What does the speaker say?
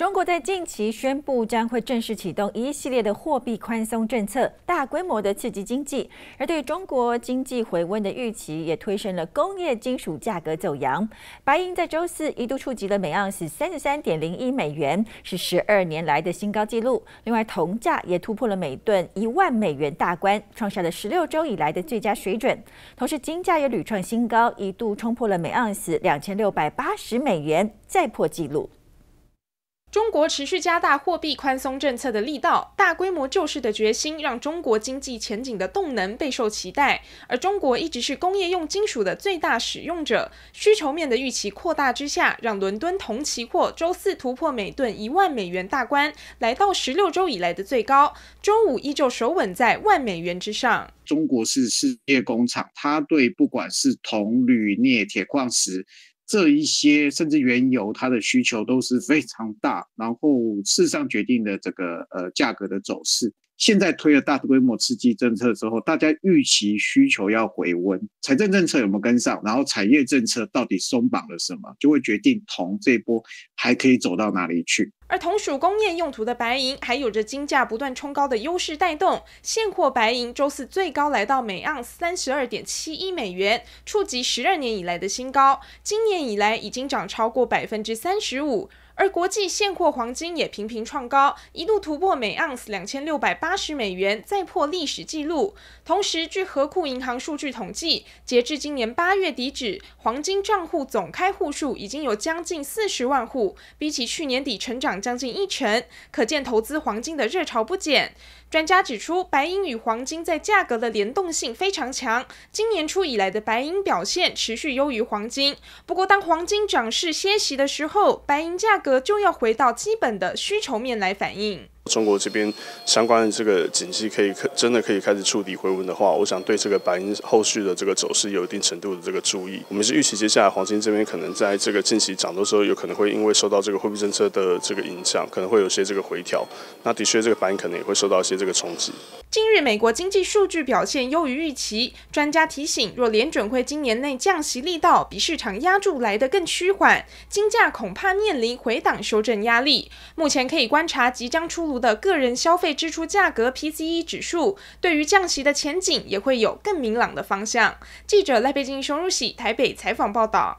中国在近期宣布将会正式启动一系列的货币宽松政策，大规模的刺激经济，而对中国经济回温的预期也推升了工业金属价格走扬。白银在周四一度触及了每盎司三十三点零一美元，是十二年来的新高纪录。另外，铜价也突破了每吨一万美元大关，创下了十六周以来的最佳水准。同时，金价也屡创新高，一度冲破了每盎司两千六百八十美元，再破纪录。中国持续加大货币宽松政策的力道，大规模救市的决心，让中国经济前景的动能备受期待。而中国一直是工业用金属的最大使用者，需求面的预期扩大之下，让伦敦铜期货周四突破每吨一万美元大关，来到十六周以来的最高。周五依旧守稳在万美元之上。中国是世界工厂，它对不管是铜、铝、镍、铁矿石。这一些甚至原油，它的需求都是非常大，然后市场决定的这个呃价格的走势。现在推了大规模刺激政策之后，大家预期需求要回温，财政政策有没有跟上？然后产业政策到底松绑了什么，就会决定铜这一波还可以走到哪里去。而同属工业用途的白银，还有着金价不断冲高的优势带动，现货白银周四最高来到每盎司三十二点七一美元，触及十二年以来的新高。今年以来已经涨超过百分之三十五，而国际现货黄金也频频创高，一度突破每盎司两千六百八十美元，再破历史记录。同时，据和库银行数据统计，截至今年八月底止，黄金账户总开户数已经有将近四十万户，比起去年底成长。将近一成，可见投资黄金的热潮不减。专家指出，白银与黄金在价格的联动性非常强。今年初以来的白银表现持续优于黄金，不过当黄金涨势歇息的时候，白银价格就要回到基本的需求面来反映。中国这边相关的这个景气可以可真的可以开始触底回温的话，我想对这个白银后续的这个走势有一定程度的这个注意。我们是预期接下来黄金这边可能在这个近期涨的时候，有可能会因为受到这个货币政策的这个影响，可能会有些这个回调。那的确，这个白银可能也会受到一些这个冲击。近日，美国经济数据表现优于预期，专家提醒，若联准会今年内降息力道比市场压住来得更趋缓，金价恐怕面临回档修正压力。目前可以观察即将出炉。的个人消费支出价格 （PCE） 指数，对于降息的前景也会有更明朗的方向。记者赖佩金、熊汝喜，台北采访报道。